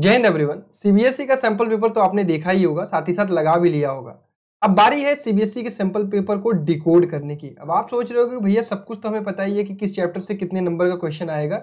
जय Hind everyone CBSE e का sample paper तो आपने देखा ही होगा साथ ही साथ लगा भी लिया होगा अब बारी है सीबीएसई e के सैंपल पेपर को डिकोड करने की अब आप सोच रहे हो कि भैया सब कुछ तो हमें पता ही है कि किस चैप्टर से कितने नंबर का क्वेश्चन आएगा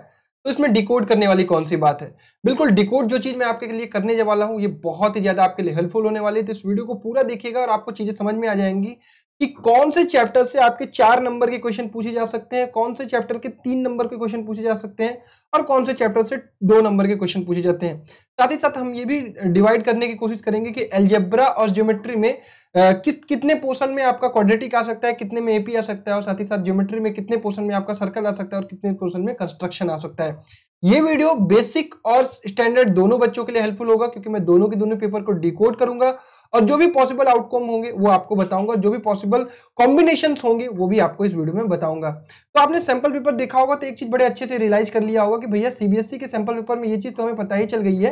तो इसमें डिकोड करने वाली कौन सी बात है बिल्कुल डिकोड जो चीज़ मैं आपके लिए करने जा वाला हूँ ये बहुत ही ज़्यादा आपके लिए हेल्पफुल होने वाली है तो इस वीडियो को पूरा देखिएगा और आपको चीज़ें समझ में आ जाएंगी कि कौन से चैप्टर से आपके चार नंबर के क्वेश्चन पूछे जा सकते हैं कौन से चैप्टर के तीन नंबर के क्वेश्चन पूछे जा सकते हैं और कौन से चैप्टर से दो नंबर के क्वेश्चन पूछे जाते हैं साथ ही साथ हम ये भी डिवाइड करने की कोशिश करेंगे कि एल्जेब्रा और ज्योमेट्री में किस कितने पोर्सन में आपका क्वाड्रेटिक आ सकता है कितने में एपी आ सकता है और साथ ही साथ ज्योमेट्री में कितने पोर्सन में आपका सर्कल आ सकता है और कितने पोर्सन में कंस्ट्रक्शन आ सकता है ये वीडियो बेसिक और स्टैंडर्ड दोनों बच्चों के लिए हेल्पफुल होगा क्योंकि मैं दोनों के दोनों पेपर को डिकोड करूंगा और जो भी पॉसिबल आउटकम होंगे वो आपको बताऊंगा जो भी पॉसिबल कॉम्बिनेशन होंगे वो भी आपको इस वीडियो में बताऊंगा तो आपने सैंपल पेपर देखा होगा तो एक चीज बड़े अच्छे से रियलाइज कर लिया होगा कि भैया सीबीएसई e के सैंपल पेपर में ये चीज तो हमें पता ही चल गई है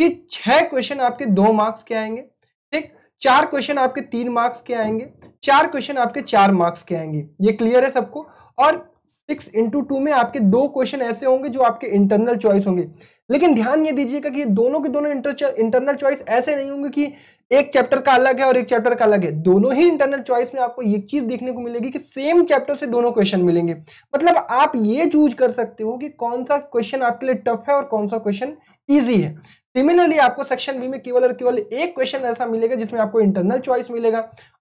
कि छह क्वेश्चन आपके दो मार्क्स के आएंगे ठीक चार क्वेश्चन आपके तीन मार्क्स के आएंगे चार क्वेश्चन आपके चार मार्क्स के आएंगे ये क्लियर है सबको और सिक्स इंटू टू में आपके दो क्वेश्चन ऐसे होंगे जो आपके इंटरनल चॉइस होंगे लेकिन ध्यान ये दीजिएगा कि दोनों के दोनों इंटरनल चॉइस ऐसे नहीं होंगे कि एक चैप्टर का अलग है और एक चैप्टर का अलग है दोनों ही इंटरनल चॉइस में आपको एक चीज देखने को मिलेगी कि सेम चैप्टर से दोनों क्वेश्चन मिलेंगे मतलब आप ये चूज कर सकते हो कि कौन सा क्वेश्चन आपके लिए टफ है और कौन सा क्वेश्चन ईजी है सिमिलरली आपको सेक्शन बी में केवल और केवल एक क्वेश्चन ऐसा मिलेगा जिसमें आपको इंटरनल चॉइस मिलेगा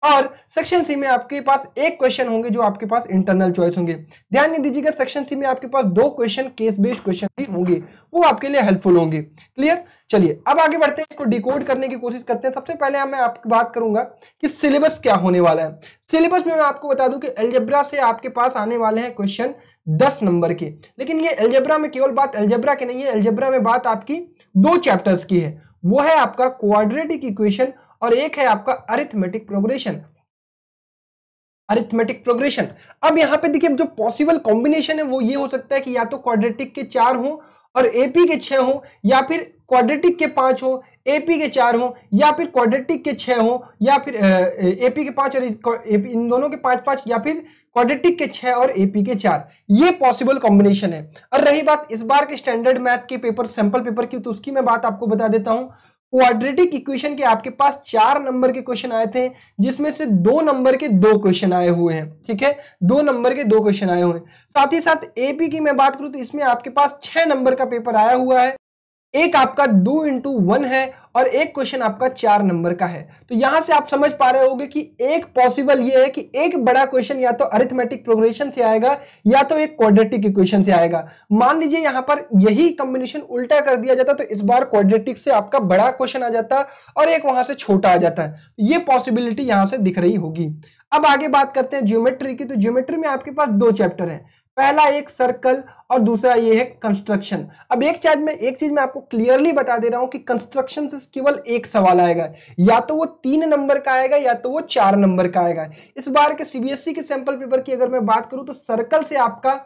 और सेक्शन सी में आपके पास एक क्वेश्चन होंगे जो आपके पास इंटरनल चॉइस होंगे ध्यान नहीं दीजिएगा सेक्शन सी में आपके पास दो क्वेश्चन केस बेस्ड क्वेश्चन भी होंगे वो आपके लिए हेल्पफुल होंगे क्लियर चलिए अब आगे बढ़ते हैं इसको डिकोड करने की कोशिश करते हैं सबसे पहले मैं आपकी बात करूंगा कि सिलेबस क्या होने वाला है सिलेबस में मैं आपको बता दूं कि एल्जेब्रा से आपके पास आने वाले हैं क्वेश्चन दस नंबर के लेकिन ये एल्जेब्रा में केवल बात एल्जेब्रा की नहीं है एल्जेब्रा में बात आपकी दो चैप्टर्स की है वो है आपका क्वाड्रेटिक इक्वेशन और एक है आपका अरिथमेटिक प्रोग्रेशन अरिथमेटिक प्रोग्रेशन अब यहां पे देखिए जो पॉसिबल कॉम्बिनेशन है वो ये हो सकता है कि या तो क्वाड्रेटिक के चार हो और एपी के छह हो या फिर क्वाड्रेटिक के पांच हो एपी के चार हो या फिर क्वाड्रेटिक के छह हो या फिर एपी के पांच और इन दोनों के पांच पांच या फिर क्वाड्रेटिक के छह और एपी के चार ये पॉसिबल कॉम्बिनेशन है और रही बात इस बार के स्टैंडर्ड मैथ के पेपर सैंपल पेपर की तो उसकी मैं बात आपको बता देता हूं क्वाड्रेटिक इक्वेशन के आपके पास चार नंबर के क्वेश्चन आए थे जिसमें से दो नंबर के दो क्वेश्चन आए हुए हैं ठीक है दो नंबर के दो क्वेश्चन आए हुए हैं साथ ही साथ एपी की मैं बात करूं तो इसमें आपके पास छह नंबर का पेपर आया हुआ है एक आपका दो इंटू वन है और एक क्वेश्चन आपका चार नंबर का है तो यहां से आप समझ पा रहे होंगे कि एक पॉसिबल ये है कि एक बड़ा क्वेश्चन या तो अरिथमेटिक प्रोग्रेशन से आएगा या तो एक क्वाड्रेटिक इक्वेशन से आएगा मान लीजिए यहां पर यही कॉम्बिनेशन उल्टा कर दिया जाता तो इस बार क्वाड्रेटिक से आपका बड़ा क्वेश्चन आ जाता और एक वहां से छोटा आ जाता है ये पॉसिबिलिटी यहां से दिख रही होगी अब आगे बात करते हैं ज्योमेट्री की तो ज्योमेट्री में आपके पास दो चैप्टर है पहला एक सर्कल और दूसरा ये है कंस्ट्रक्शन अब एक चार्ज में एक चीज मैं आपको क्लियरली बता दे रहा हूं कि कंस्ट्रक्शन से केवल एक सवाल आएगा या तो वो तीन नंबर का आएगा या तो वो चार नंबर का आएगा इस बार के सीबीएसई e के सैंपल पेपर की अगर मैं बात करूं तो सर्कल से आपका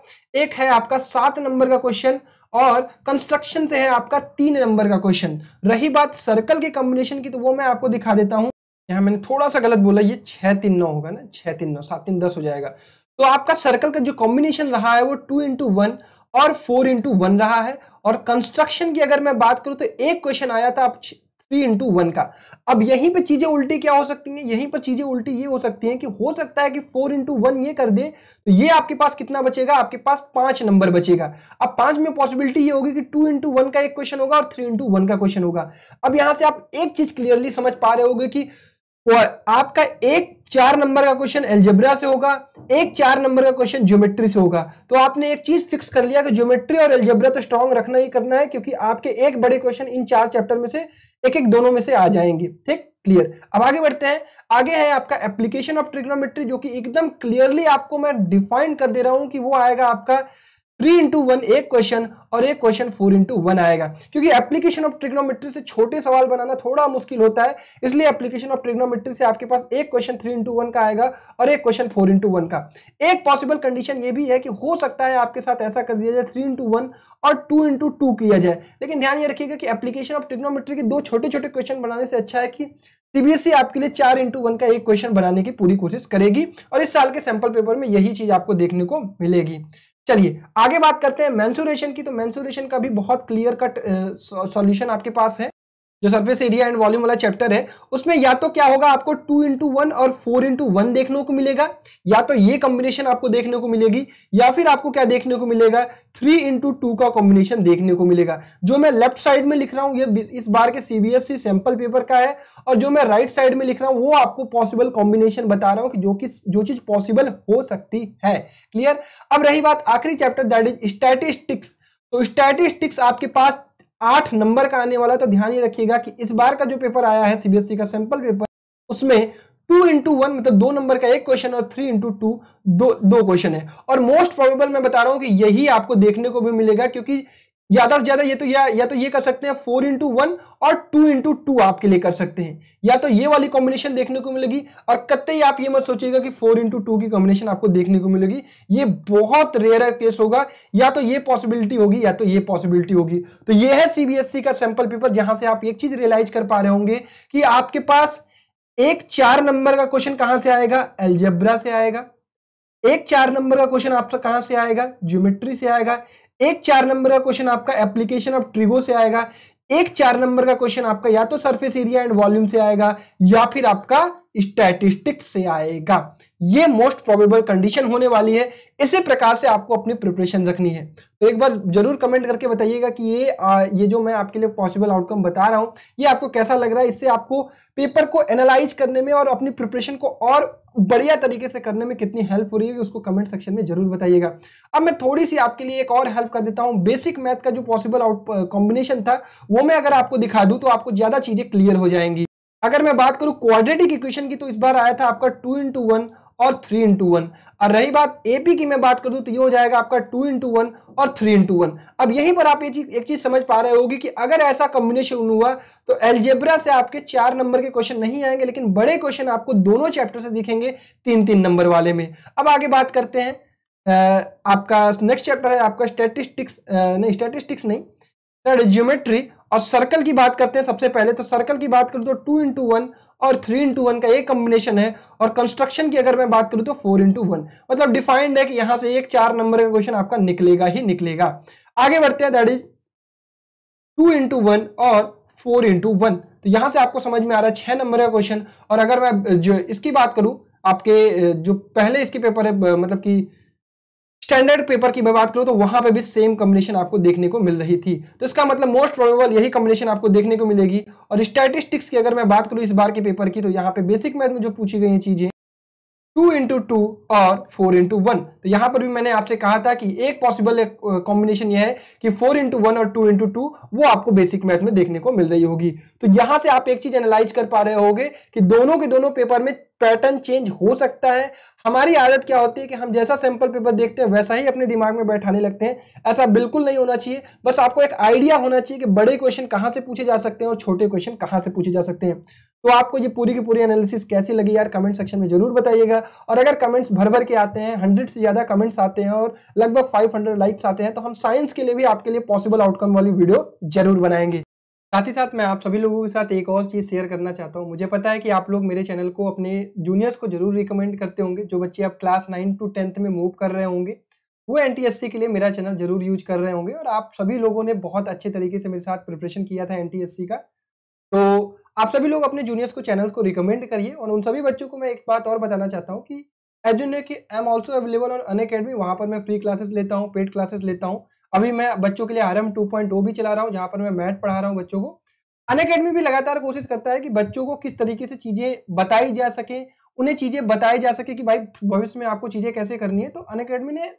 एक है आपका सात नंबर का क्वेश्चन और कंस्ट्रक्शन से है आपका तीन नंबर का क्वेश्चन रही बात सर्कल के कॉम्बिनेशन की तो वो मैं आपको दिखा देता हूं यहाँ मैंने थोड़ा सा गलत बोला ये छह तीन नौ होगा ना छह तीन नौ सात तीन दस हो जाएगा तो आपका सर्कल का जो कॉम्बिनेशन रहा है वो टू इंटू वन और फोर इंटू वन रहा है और कंस्ट्रक्शन की अगर मैं बात करूं तो एक क्वेश्चन आया था आप थ्री इंटू वन का अब यहीं पे चीज़ें उल्टी क्या हो सकती हैं यहीं पर चीज़ें उल्टी ये हो सकती हैं कि हो सकता है कि फोर इंटू वन ये कर दे तो ये आपके पास कितना बचेगा आपके पास पांच नंबर बचेगा अब पांच में पॉसिबिलिटी ये होगी कि टू इंटू वन का एक क्वेश्चन होगा और थ्री इंटू वन का क्वेश्चन होगा अब यहां से आप एक चीज़ क्लियरली समझ पा रहे होगे कि और आपका एक चार नंबर का क्वेश्चन एल्जेब्रा से होगा एक चार नंबर का क्वेश्चन ज्योमेट्री से होगा तो आपने एक चीज फिक्स कर लिया कि ज्योमेट्री और एल्जेब्रा तो स्ट्रॉन्ग रखना ही करना है क्योंकि आपके एक बड़े क्वेश्चन इन चार चैप्टर में से एक एक दोनों में से आ जाएंगे ठीक क्लियर अब आगे बढ़ते हैं आगे है आपका एप्लीकेशन ऑफ ट्रिग्नोमेट्री जो कि एकदम क्लियरली आपको मैं डिफाइन कर दे रहा हूं कि वो आएगा आपका थ्री इंटू वन एक क्वेश्चन और एक क्वेश्चन फोर इंटू वन आएगा क्योंकि एप्लीकेशन ऑफ ट्रिग्नोमेट्री से छोटे सवाल बनाना थोड़ा मुश्किल होता है इसलिए एप्लीकेशन ऑफ ट्रिग्नोमेट्री से आपके पास एक क्वेश्चन थ्री इंटू वन का आएगा और एक क्वेश्चन फोर इंटू वन का एक पॉसिबल कंडीशन ये भी है कि हो सकता है आपके साथ ऐसा कर दिया जाए थ्री इंटू वन और टू इंटू टू किया जाए लेकिन ध्यान ये रखिएगा कि एप्लीकेशन ऑफ ट्रिग्नोमेट्री के दो छोटे छोटे क्वेश्चन बनाने से अच्छा है कि सीबीएसई e आपके लिए चार इंटू वन का एक क्वेश्चन बनाने की पूरी कोशिश करेगी और इस साल के सैंपल पेपर में यही चीज आपको देखने को मिलेगी चलिए आगे बात करते हैं मैंसुरेशन की तो मैंसुरेशन का भी बहुत क्लियर कट सॉल्यूशन आपके पास है जो सरफेस एरिया एंड वॉल्यूम वाला चैप्टर है उसमें या तो क्या होगा आपको टू इंटू वन और फोर इंटू वन देखने को मिलेगा या तो ये कॉम्बिनेशन आपको देखने को मिलेगी या फिर आपको क्या देखने को मिलेगा थ्री इंटू टू का कॉम्बिनेशन देखने को मिलेगा जो मैं लेफ्ट साइड में लिख रहा हूँ ये इस बार के सीबीएसई सैंपल पेपर का है और जो मैं राइट साइड में लिख रहा हूँ वो आपको पॉसिबल कॉम्बिनेशन बता रहा हूँ कि जो कि जो चीज पॉसिबल हो सकती है क्लियर अब रही बात आखिरी चैप्टर दैट इज स्टैटिस्टिक्स तो स्टैटिस्टिक्स आपके पास आठ नंबर का आने वाला तो ध्यान ही रखिएगा कि इस बार का जो पेपर आया है सीबीएसई e का सैंपल पेपर उसमें टू इंटू वन मतलब दो नंबर का एक क्वेश्चन और थ्री इंटू टू दो क्वेश्चन है और मोस्ट प्रोबेबल मैं बता रहा हूं कि यही आपको देखने को भी मिलेगा क्योंकि ज्यादा से ज्यादा ये तो या या तो ये कर सकते हैं फोर इंटू वन और टू इंटू टू आपके लिए कर सकते हैं या तो ये वाली कॉम्बिनेशन देखने को मिलेगी और कतई आप ये मत सोचिएगा कि फोर इंटू टू की कॉम्बिनेशन आपको देखने को मिलेगी ये बहुत रेयर केस होगा या तो ये पॉसिबिलिटी होगी या तो ये पॉसिबिलिटी होगी तो ये है सीबीएसई e का सैंपल पेपर जहां से आप एक चीज रियलाइज कर पा रहे होंगे कि आपके पास एक चार नंबर का क्वेश्चन कहां से आएगा एलजेब्रा से आएगा एक चार नंबर का क्वेश्चन आपका कहां से आएगा ज्योमेट्री से आएगा एक चार नंबर का क्वेश्चन आपका एप्लीकेशन ऑफ ट्रिगो से आएगा एक चार नंबर का क्वेश्चन आपका या तो सरफेस एरिया एंड वॉल्यूम से आएगा या फिर आपका स्टैटिस्टिक्स से आएगा ये मोस्ट प्रोबेबल कंडीशन होने वाली है इसी प्रकार से आपको अपनी प्रिपरेशन रखनी है तो एक बार जरूर कमेंट करके बताइएगा कि ये आ, ये जो मैं आपके लिए पॉसिबल आउटकम बता रहा हूँ ये आपको कैसा लग रहा है इससे आपको पेपर को एनालाइज करने में और अपनी प्रिपरेशन को और बढ़िया तरीके से करने में कितनी हेल्प हो रही है उसको कमेंट सेक्शन में जरूर बताइएगा अब मैं थोड़ी सी आपके लिए एक और हेल्प कर देता हूँ बेसिक मैथ का जो पॉसिबल आउट कॉम्बिनेशन था वो मैं अगर आपको दिखा दूँ तो आपको ज़्यादा चीज़ें क्लियर हो जाएंगी अगर मैं बात करूं क्वाड्रेटिक इक्वेशन की तो इस बार आया था आपका टू इंटू वन और थ्री इंटू वन और रही बात एपी की मैं बात कर दूं तो ये हो जाएगा आपका टू इंटू वन और थ्री इंटू वन अब यहीं पर आप ये चीज एक चीज समझ पा रहे होगी कि अगर ऐसा कॉम्बिनेशन हुआ तो एल्जेब्रा से आपके चार नंबर के क्वेश्चन नहीं आएंगे लेकिन बड़े क्वेश्चन आपको दोनों चैप्टर से दिखेंगे तीन तीन नंबर वाले में अब आगे बात करते हैं आपका नेक्स्ट चैप्टर है आपका स्टेटिस्टिक्स नहीं स्टेटिस्टिक्स नहीं ज्योमेट्री और सर्कल की बात करते हैं सबसे पहले तो सर्कल की बात करूं तो टू इंटू वन और थ्री इंटू वन का एक कॉम्बिनेशन है और कंस्ट्रक्शन की अगर मैं बात करूं तो फोर इंटू वन मतलब डिफाइंड है कि यहां से एक चार नंबर का क्वेश्चन आपका निकलेगा ही निकलेगा आगे बढ़ते हैं that is two into one और फोर इंटू वन तो यहां से आपको समझ में आ रहा है छह नंबर का क्वेश्चन और अगर मैं जो इसकी बात करूं आपके जो पहले इसके पेपर है मतलब की स्टैंडर्ड पेपर की मैं बात करूँ तो वहां पे भी सेम कम्बिनेशन आपको देखने को मिल रही थी तो इसका मतलब मोस्ट प्रोबेबल यही कंबिनेशन आपको देखने को मिलेगी और स्टैटिस्टिक्स की अगर मैं बात करूँ इस बार के पेपर की तो यहाँ पे बेसिक मैथ में जो पूछी गई चीज़ें टू इंटू टू और फोर इंटू वन तो यहां पर भी मैंने आपसे कहा था कि एक पॉसिबल कॉम्बिनेशन यह है कि फोर इंटू वन और टू इंटू टू वो आपको बेसिक मैथ में देखने को मिल रही होगी तो यहां से आप एक चीज एनालाइज कर पा रहे होगे कि दोनों के दोनों पेपर में पैटर्न चेंज हो सकता है हमारी आदत क्या होती है कि हम जैसा सैंपल पेपर देखते हैं वैसा ही अपने दिमाग में बैठाने लगते हैं ऐसा बिल्कुल नहीं होना चाहिए बस आपको एक आइडिया होना चाहिए कि बड़े क्वेश्चन कहाँ से पूछे जा सकते हैं और छोटे क्वेश्चन कहाँ से पूछे जा सकते हैं तो आपको ये पूरी की पूरी एनालिसिस कैसी लगी यार कमेंट सेक्शन में जरूर बताइएगा और अगर कमेंट्स भर भर के आते हैं हंड्रेड से ज़्यादा कमेंट्स आते हैं और लगभग फाइव हंड्रेड लाइक्स आते हैं तो हम साइंस के लिए भी आपके लिए पॉसिबल आउटकम वाली वीडियो जरूर बनाएंगे साथ ही साथ मैं आप सभी लोगों के साथ एक और चीज़ शेयर करना चाहता हूँ मुझे पता है कि आप लोग मेरे चैनल को अपने जूनियर्स को जरूर रिकमेंड करते होंगे जो बच्चे आप क्लास नाइन टू टेंथ में मूव कर रहे होंगे वो एन के लिए मेरा चैनल जरूर यूज कर रहे होंगे और आप सभी लोगों ने बहुत अच्छे तरीके से मेरे साथ प्रिपरेशन किया था एन का तो आप सभी लोग अपने जूनियर्स को चैनल्स को रिकमेंड करिए और उन सभी बच्चों को मैं एक बात और बताना चाहता हूँ कि as you I am also available on Unacademy वहाँ पर मैं फ्री क्लासेस लेता हूँ पेड क्लासेस लेता हूँ अभी मैं बच्चों के लिए R M two point two भी चला रहा हूँ जहाँ पर मैं मैथ पढ़ा रहा हूँ बच्चों को अन अकेडमी भी लगातार कोशिश करता है कि बच्चों को किस तरीके से चीज़ें बताई जा सके उन्हें चीज़ें बताई जा सके कि भाई भविष्य में आपको चीज़ें कैसे करनी है तो अन अकेडमी ने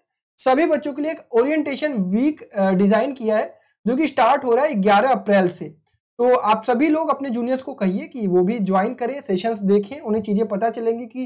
सभी बच्चों के लिए एक ओरिएंटेशन वीक डिज़ाइन किया है जो कि स्टार्ट हो रहा है ग्यारह अप्रैल से तो आप सभी लोग अपने जूनियर्स को कहिए कि वो भी ज्वाइन करें सेशंस देखें उन्हें चीज़ें पता चलेंगी कि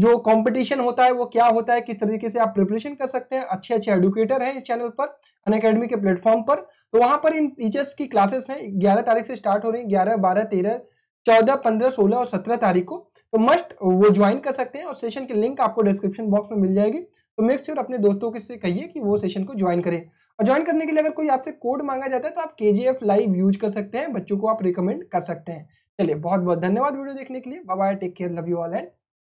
जो कंपटीशन होता है वो क्या होता है किस तरीके से आप प्रिपरेशन कर सकते हैं अच्छे अच्छे एडुकेटर हैं इस चैनल पर अन अकेडमी के प्लेटफॉर्म पर तो वहाँ पर इन टीचर्स की क्लासेस हैं ग्यारह तारीख से स्टार्ट हो रही है ग्यारह बारह तेरह चौदह पंद्रह सोलह और सत्रह तारीख को तो मस्ट वो ज्वाइन कर सकते हैं और सेशन की लिंक आपको डिस्क्रिप्शन बॉक्स में मिल जाएगी तो मेक श्योर अपने दोस्तों के से कहिए कि वो सेशन को ज्वाइन करें और ज्वाइन करने के लिए अगर कोई आपसे कोड मांगा जाता है तो आप के लाइव यूज कर सकते हैं बच्चों को आप रिकमेंड कर सकते हैं चलिए बहुत बहुत धन्यवाद वीडियो देखने के लिए bye take care love you all and